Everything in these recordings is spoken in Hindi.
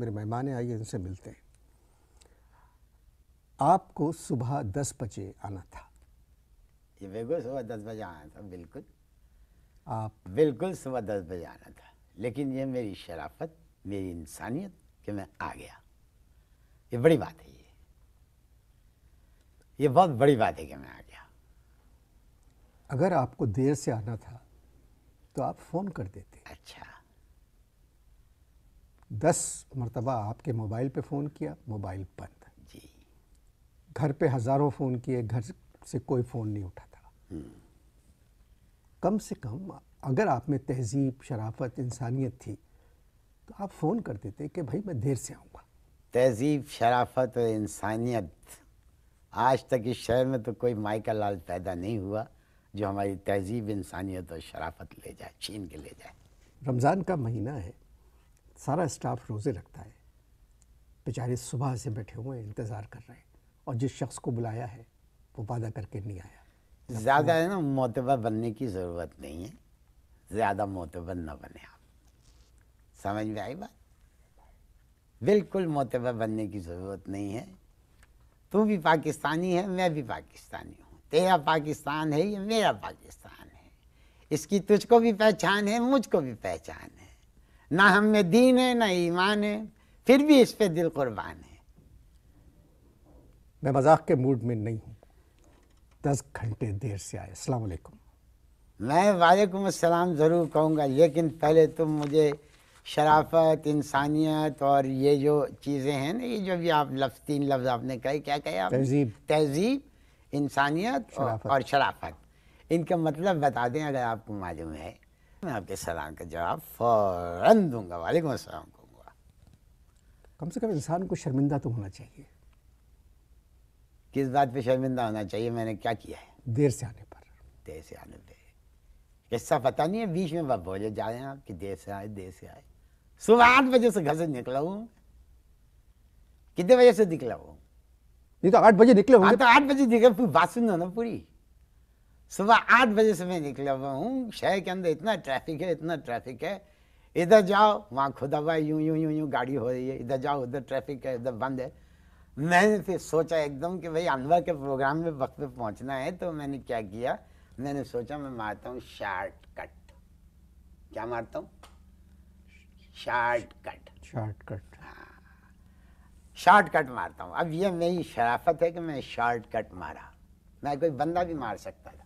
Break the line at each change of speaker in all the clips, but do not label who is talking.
मेरे मेहमान आइए उनसे मिलते हैं आपको सुबह दस बजे आना था
ये बिल्कुल सुबह दस बजे आना था बिल्कुल आप बिल्कुल सुबह दस बजे आना था लेकिन ये मेरी शराफत मेरी इंसानियत कि मैं आ गया ये बड़ी बात है ये ये
बहुत बड़ी बात है कि मैं आ गया अगर आपको देर से आना था तो आप फ़ोन कर देते अच्छा दस मरतबा आपके मोबाइल पे फ़ोन किया मोबाइल बंद जी घर पे हज़ारों फ़ोन किए घर से कोई फ़ोन नहीं उठा था हम्म। कम से कम अगर आप में तहजीब शराफत इंसानियत थी तो आप फ़ोन कर देते कि भाई मैं देर से आऊँगा
तहजीब शराफत और इंसानियत आज तक इस शहर में तो कोई माइका लाल पैदा नहीं हुआ जो हमारी तहजीब इंसानियत और शराफत
ले जाए छीन के ले जाए रमज़ान का महीना है सारा स्टाफ रोज़े रखता है बेचारे सुबह से बैठे हुए इंतज़ार कर रहे हैं और जिस शख्स को बुलाया है वो वादा करके नहीं आया ज़्यादा
है ना मोतबर बनने की ज़रूरत नहीं है ज़्यादा मोतबर ना बने आप समझ में आई बात बिल्कुल मोतबर बनने की ज़रूरत नहीं है तू भी पाकिस्तानी है मैं भी पाकिस्तानी हूँ तेरा पाकिस्तान है ये मेरा पाकिस्तान है इसकी तुझको भी पहचान है मुझको भी पहचान है ना हम में दीन है ना ईमान है
फिर भी इस पे दिल कुर्बान है मैं मजाक के मूड में नहीं हूँ दस घंटे देर से आए अस्सलाम वालेकुम मैं वालेकुम
अस्सलाम ज़रूर कहूँगा लेकिन पहले तुम मुझे शराफत इंसानियत और ये जो चीज़ें हैं ना ये जो भी आप लफ्ज़ तीन लफ्ज़ आपने कहे क्या कहे आप तहजीब तहजीब इंसानियत और शराफत इनका मतलब बता दें अगर आपको मालूम है मैं आपके सलाम का जवाब फ़ौरन दूंगा वालेकुम अस्सलाम कहूँगा
कम से कम इंसान को शर्मिंदा तो होना चाहिए
किस बात पे शर्मिंदा होना चाहिए मैंने क्या किया है
देर से आने पर
देर से आने पर किस्सा पता नहीं है बीच में बाप बोले जाए आप कि देर से आए देर से आए सुबह आठ बजे से घर से निकला हूँ कितने बजे से निकला हूँ
नहीं तो आठ बजे निकले होंगे हाँ, तो आठ बजे
निकले बात सुनो ना पूरी सुबह आठ बजे से मैं निकला हुआ हूँ शहर के अंदर इतना ट्रैफिक है इतना ट्रैफिक है इधर जाओ वहाँ खुदा हुआ यूँ यूँ यूँ यूँ गाड़ी हो रही है इधर जाओ उधर ट्रैफिक है इधर बंद है मैंने फिर सोचा एकदम कि भाई अनवर के प्रोग्राम में वक्त पे पहुँचना है तो मैंने क्या किया मैंने सोचा मैं मारता हूँ शार्ट कट क्या मारता हूँ शार्ट कट
शार्ट कट हाँ
शार्ट कट मारता हूँ अब ये मेरी शराफत है कि मैं शार्ट कट मारा मैं कोई बंदा भी मार सकता था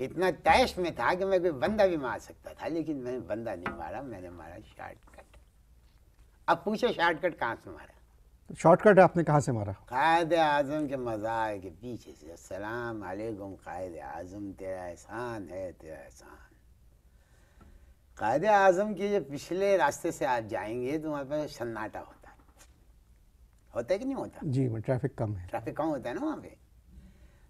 इतना तैश में था कि मैं कोई बंदा भी मार सकता था लेकिन मैंने बंदा नहीं मारा मैंने मारा शॉर्टकट अब पूछो शॉर्टकट कहाँ से मारा
शॉर्टकट आपने कहाँ से मारा
कायद आजम के मज़ार के पीछे से सलाम अलैकुम कायद आजम तेरा एहसान है तेरा एहसान कायद आजम के जो पिछले रास्ते से आप जाएंगे तो वहाँ पर सन्नाटा होता है होता है कि नहीं होता
जी ट्रैफिक कम है
ट्रैफिक कम होता है ना वहाँ पे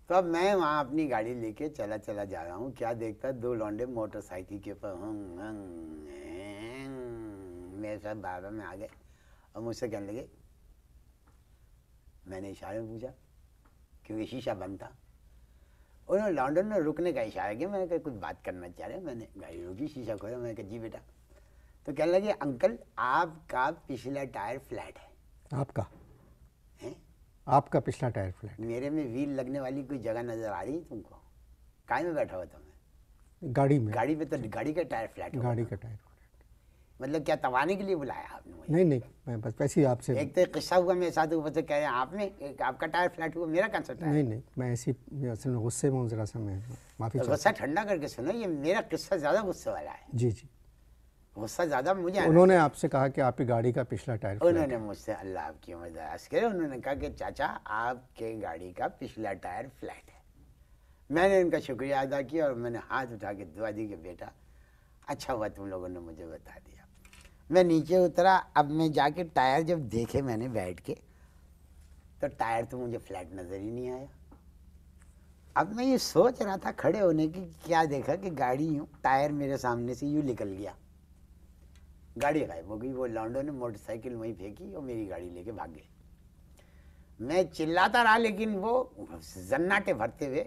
तो अब मैं वहाँ अपनी गाड़ी लेके चला चला जा रहा हूँ क्या देखता दो लौंडे मोटरसाइकिल के ऊपर मेरे साथ बाबा में आ गए और मुझसे कहने लगे मैंने इशारे में पूछा क्योंकि शीशा बंद था उन्होंने लॉन्डन में रुकने का इशारा किया मैंने कहा कुछ बात करना चाह रहे मैंने गाड़ी रुकी शीशा खोला मैंने कहा जी बेटा तो कहने लगे अंकल आपका पिछला टायर फ्लैट है
आपका आपका पिछला टायर फ्लैट
मेरे में व्हील लगने वाली कोई जगह नज़र आ रही तुमको काय में बैठा हुआ तुम्हें गाड़ी में गाड़ी में तो गाड़ी का टायर फ्लैट गाड़ी का टायर मतलब क्या तवाने के लिए बुलाया आपने
नहीं नहीं मैं बस वैसे ही आपसे एक
तो किस्सा हुआ मेरे साथ ऊपर से कह रहे हैं आपने एक आपका टायर फ्लैट हुआ मेरा कैंसर सा टायर नहीं
नहीं मैं ऐसी असल में गुस्से में हूँ ज़रा सा मैं माफ़ी तो गुस्सा
ठंडा करके सुनो ये मेरा किस्सा ज़्यादा गुस्से वाला है जी जी गुस्सा ज़्यादा मुझे उन्होंने
आपसे कहा कि आपकी गाड़ी का पिछला टायर उन्होंने
मुझसे अल्लाह आपकी मदास करे उन्होंने कहा कि चाचा आपके गाड़ी का पिछला टायर फ्लैट है मैंने उनका शुक्रिया अदा किया और मैंने हाथ उठा के दुआ दी कि बेटा अच्छा हुआ तुम लोगों ने मुझे बता दिया मैं नीचे उतरा अब मैं जाके टायर जब देखे मैंने बैठ के तो टायर तो मुझे फ्लैट नज़र ही नहीं आया अब मैं ये सोच रहा था खड़े होने की क्या देखा कि गाड़ी यूँ टायर मेरे सामने से यूँ निकल गया गाड़ी गायब हो गई वो लॉन्डो ने मोटरसाइकिल वहीं फेंकी और मेरी गाड़ी लेके भाग गए मैं चिल्लाता रहा लेकिन वो जन्नाटे भरते हुए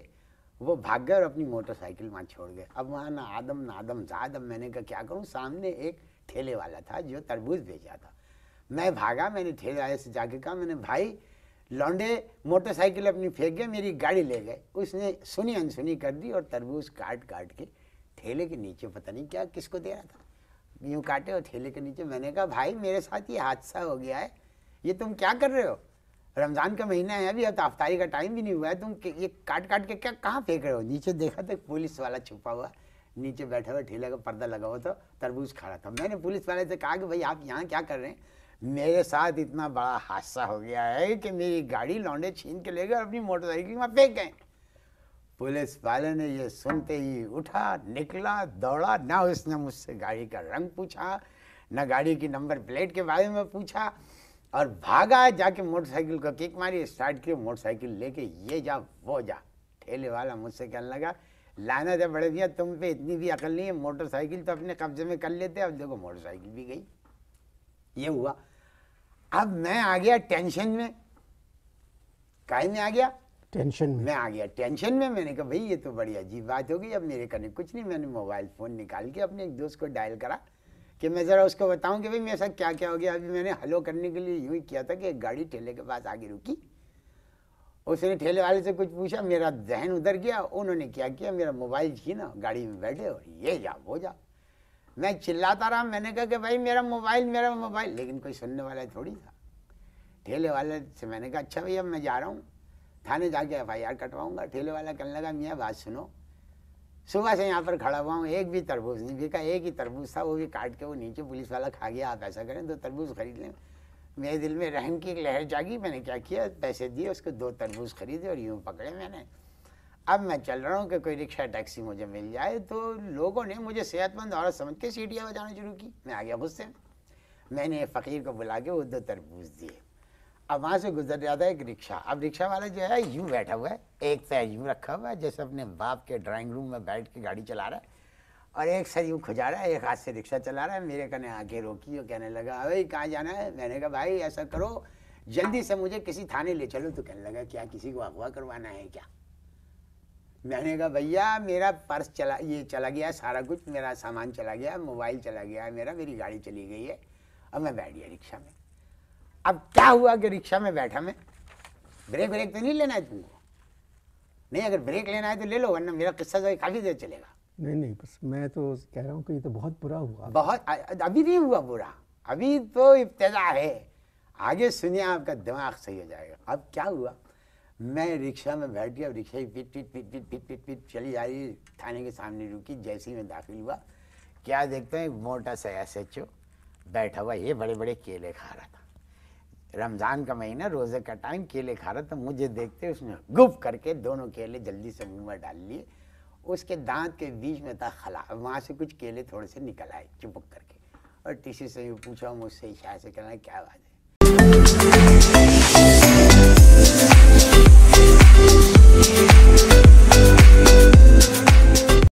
वो भाग गए और अपनी मोटरसाइकिल वहाँ छोड़ गए अब वहाँ ना आदम ना आदम जाद अब मैंने कहा क्या करूँ सामने एक ठेले वाला था जो तरबूज बेचा था मैं भागा मैंने ठेले वाले से जाके कहा मैंने भाई लौंडे मोटरसाइकिल अपनी फेंक गए मेरी गाड़ी ले गए उसने सुनी अनसुनी कर दी और तरबूज काट काट के ठेले के नीचे पता नहीं क्या किसको दे रहा था यूँ काटे और ठेले के नीचे मैंने कहा भाई मेरे साथ ये हादसा हो गया है ये तुम क्या कर रहे हो रमज़ान का महीना है अभी अब तो का टाइम भी नहीं हुआ है तुम ये काट काट के क्या कहाँ फेंक रहे हो नीचे देखा तो पुलिस वाला छुपा हुआ नीचे बैठा हुआ ठेले का पर्दा लगा हुआ था तरबूज खा रहा था मैंने पुलिस वाले से कहा कि भाई आप यहाँ क्या कर रहे हैं मेरे साथ इतना बड़ा हादसा हो गया है कि मेरी गाड़ी लौंडे छीन के ले गए और अपनी मोटरसाइकिल में फेंक गए पुलिस वाले ने ये सुनते ही उठा निकला दौड़ा ना उसने मुझसे गाड़ी का रंग पूछा ना गाड़ी की नंबर प्लेट के बारे में पूछा और भागा जाके मोटरसाइकिल को किक मारी स्टार्ट की मोटरसाइकिल लेके ये जा वो जा ठेले वाला मुझसे कहने लगा लाना था बड़े भैया तुम पे इतनी भी अकल नहीं है मोटरसाइकिल तो अपने कब्जे में कर लेते अब देखो मोटरसाइकिल भी गई ये हुआ अब मैं आ गया टेंशन में काय में आ गया टेंशन में मैं आ गया टेंशन में मैंने कहा भाई ये तो बड़ी अजीब बात हो गई अब मेरे करने कुछ नहीं मैंने मोबाइल फ़ोन निकाल के अपने एक दोस्त को डायल करा कि मैं ज़रा उसको बताऊं कि भाई मेरे साथ क्या क्या हो गया अभी मैंने हलो करने के लिए यूँ ही किया था कि एक गाड़ी ठेले के पास आगे रुकी उसने ठेले वाले से कुछ पूछा मेरा जहन उधर गया उन्होंने क्या किया मेरा मोबाइल छीना गाड़ी में बैठे और ये जा वो जा मैं चिल्लाता रहा मैंने कहा कि भाई मेरा मोबाइल मेरा मोबाइल लेकिन कोई सुनने वाला थोड़ी था ठेले वाले से मैंने कहा अच्छा भैया मैं जा रहा हूँ थाने जाके एफ आई आर कटवाऊँगा ठेले वाला कहने लगा मियाँ बात सुनो सुबह से यहाँ पर खड़ा हुआ हूँ एक भी तरबूज नहीं बिका एक ही तरबूज था वो भी काट के वो नीचे पुलिस वाला खा गया आप ऐसा करें दो तरबूज खरीद लें मेरे दिल में रहम की एक लहर जागी मैंने क्या किया पैसे दिए उसको दो तरबूज खरीदे और यूँ पकड़े मैंने अब मैं चल रहा हूँ कि कोई रिक्शा टैक्सी मुझे मिल जाए तो लोगों ने मुझे सेहतमंद औरत समझ के सीटियाँ बजाना शुरू की मैं आ गया गुस्से में मैंने फ़कीर को बुला के वो दो तरबूज दिए अब वहाँ से गुजर जाता है एक रिक्शा अब रिक्शा वाला जो है यूँ बैठा हुआ है एक पैर यूँ रखा हुआ है जैसे अपने बाप के ड्राइंग रूम में बैठ के गाड़ी चला रहा है और एक सर यूँ खुजा रहा है एक हाथ से रिक्शा चला रहा है मेरे कहने आगे रोकी और कहने लगा अरे कहाँ जाना है मैंने कहा भाई ऐसा करो जल्दी से मुझे किसी थाने ले चलो तो कहने लगा क्या किसी को अगवा करवाना है क्या मैंने कहा भैया मेरा पर्स चला ये चला गया सारा कुछ मेरा सामान चला गया मोबाइल चला गया मेरा मेरी गाड़ी चली गई है अब मैं बैठ गया रिक्शा में अब क्या हुआ कि रिक्शा में बैठा मैं ब्रेक ब्रेक तो नहीं लेना है तुमको नहीं अगर ब्रेक लेना है तो ले लो वरना मेरा किस्सा जो तो काफ़ी देर चलेगा
नहीं नहीं बस मैं तो कह रहा हूँ कि ये तो बहुत बुरा हुआ बहुत अभी नहीं हुआ बुरा अभी तो इब्तदा है
आगे सुनिए आपका दिमाग सही हो जाएगा अब क्या हुआ मैं रिक्शा में बैठ गया रिक्शा ही पिट पिट पिट पिट पिट पिट पिट चली जा रही थाने के सामने रुकी जैसे ही मैं दाखिल हुआ क्या देखता हूँ एक मोटा सा एस एच ओ बैठा हुआ ये बड़े बड़े केले खा रहा था रमज़ान का महीना रोज़े का टाइम केले खा रहा था मुझे देखते उसने गुप करके दोनों केले जल्दी से मुंह में डाल लिए उसके दांत के बीच में था खला वहाँ से कुछ केले थोड़े से निकल आए चिपक करके और टीसी से भी पूछा मुझसे इशारे से कहना क्या बात है Thank you.